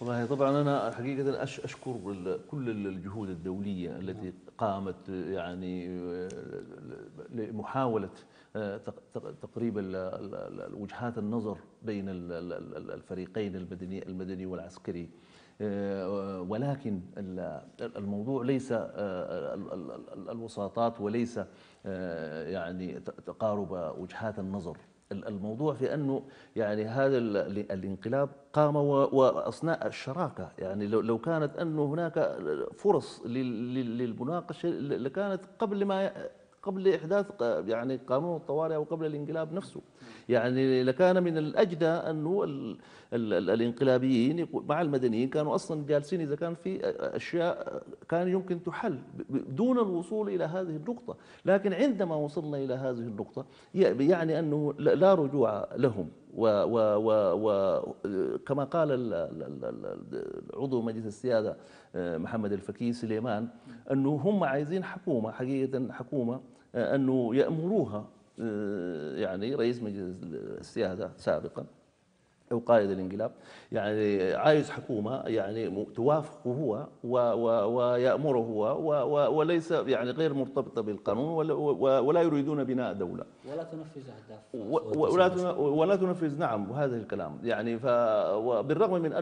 والله طبعا انا حقيقه اشكر كل الجهود الدوليه التي نعم. قامت يعني لمحاوله آه، تقريب وجهات النظر بين الفريقين المدني المدني والعسكري آه، ولكن الموضوع ليس آه، الوساطات وليس يعني تقارب وجهات النظر الموضوع في انه يعني هذا الانقلاب قام واثناء الشراكه يعني لو كانت انه هناك فرص للمناقشه لكانت قبل ما قبل إحداث يعني قانون الطوارئ أو قبل الانقلاب نفسه يعني لكان من الأجدى أنه ال ال الانقلابيين مع المدنيين كانوا أصلا جالسين إذا كان في أشياء كان يمكن تحل دون الوصول إلى هذه النقطة لكن عندما وصلنا إلى هذه النقطة يعني أنه لا رجوع لهم وكما قال عضو مجلس السيادة آه، محمد الفكي سليمان أنه هم عايزين حكومة حقيقة حكومة آه، أنه يأمروها آه، يعني رئيس مجلس السيادة سابقا او قائد الانقلاب يعني عايز حكومه يعني توافقه هو ويامره هو وليس يعني غير مرتبطه بالقانون ولا يريدون بناء دوله ولا تنفذ اهداف ولا تنفذ نعم هذا الكلام يعني فبالرغم من انه